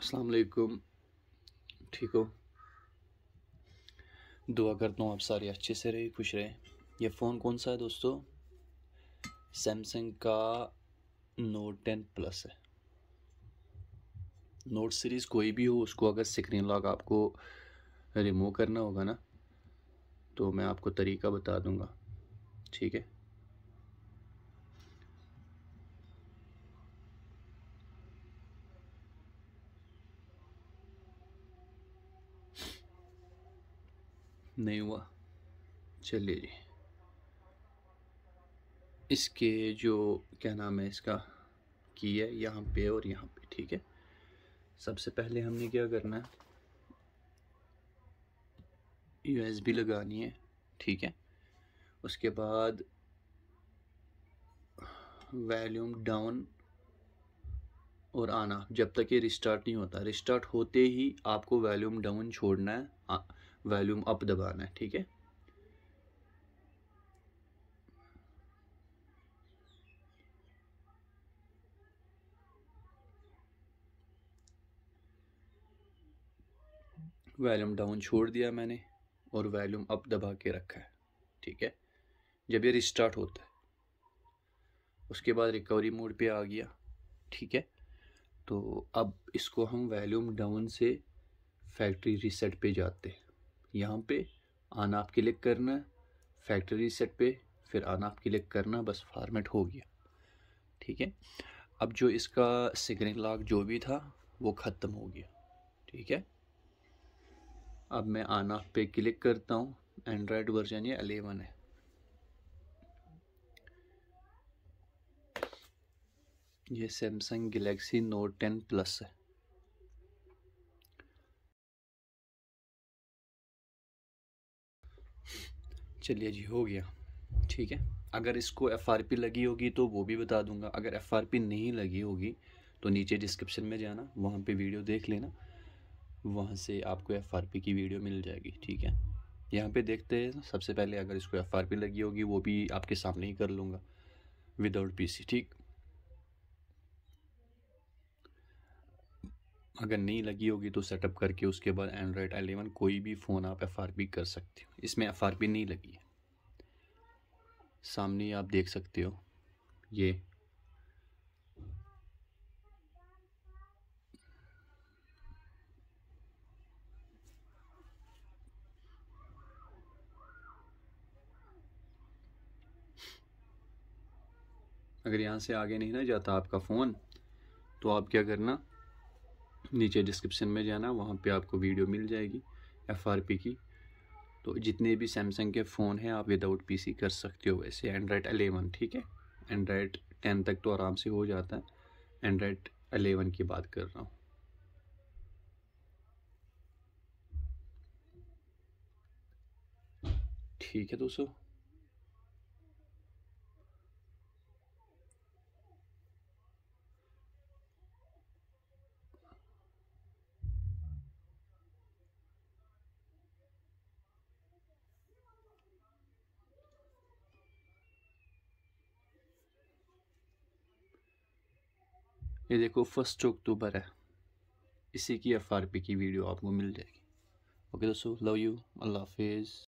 असलकुम ठीक हो दुआ करता हूँ आप सारे अच्छे से रहे खुश रहे ये फ़ोन कौन सा है दोस्तों सैमसंग का नोट टेन प्लस है नोट सीरीज़ कोई भी हो उसको अगर स्क्रीन लॉक आपको रिमूव करना होगा ना तो मैं आपको तरीका बता दूंगा ठीक है नहीं हुआ चलिए जी इसके जो क्या नाम है इसका की है यहाँ पे और यहाँ पे ठीक है सबसे पहले हमने क्या करना है बी लगानी है ठीक है उसके बाद वैल्यूम डाउन और आना जब तक ये रिस्टार्ट नहीं होता रिस्टार्ट होते ही आपको वैल्यूम डाउन छोड़ना है वॉल्यूम अप दबाना है ठीक है वॉल्यूम डाउन छोड़ दिया मैंने और वॉल्यूम अप दबा के रखा है ठीक है जब ये रिस्टार्ट होता है उसके बाद रिकवरी मोड पे आ गया ठीक है तो अब इसको हम वॉल्यूम डाउन से फैक्ट्री रीसेट पे जाते हैं यहाँ पे आना आप क्लिक करना है फैक्ट्री सेट पे फिर आना आप क्लिक करना बस फार्मेट हो गया ठीक है अब जो इसका सिग्निंग लॉक जो भी था वो ख़त्म हो गया ठीक है अब मैं आन ऑफ पे क्लिक करता हूँ एंड्रॉयड वर्जन ये अलेवन है ये Samsung Galaxy Note ten plus है चलिए जी हो गया ठीक है अगर इसको एफ आर पी लगी होगी तो वो भी बता दूंगा अगर एफ आर पी नहीं लगी होगी तो नीचे डिस्क्रिप्शन में जाना वहाँ पे वीडियो देख लेना वहाँ से आपको एफ आर पी की वीडियो मिल जाएगी ठीक है यहाँ पे देखते हैं सबसे पहले अगर इसको एफ आर पी लगी होगी वो भी आपके सामने ही कर लूँगा विदाउट पी सी ठीक अगर नहीं लगी होगी तो सेटअप करके उसके बाद एंड्रॉयड एलेवन कोई भी फ़ोन आप एफ कर सकते हो इसमें एफ नहीं लगी है सामने आप देख सकते हो ये अगर यहाँ से आगे नहीं ना जाता आपका फ़ोन तो आप क्या करना नीचे डिस्क्रिप्शन में जाना वहाँ पे आपको वीडियो मिल जाएगी एफ की तो जितने भी सैमसंग के फ़ोन हैं आप विदाउट पीसी कर सकते हो वैसे एंड्राइड अलेवन ठीक है एंड्राइड टेन तक तो आराम से हो जाता है एंड्राइड अलेवन की बात कर रहा हूँ ठीक है दोस्तों ये देखो फर्स्ट अक्टूबर तो है इसी की एफ आर पी की वीडियो आपको मिल जाएगी ओके दोस्तों लव यू अल्लाह हाफिज़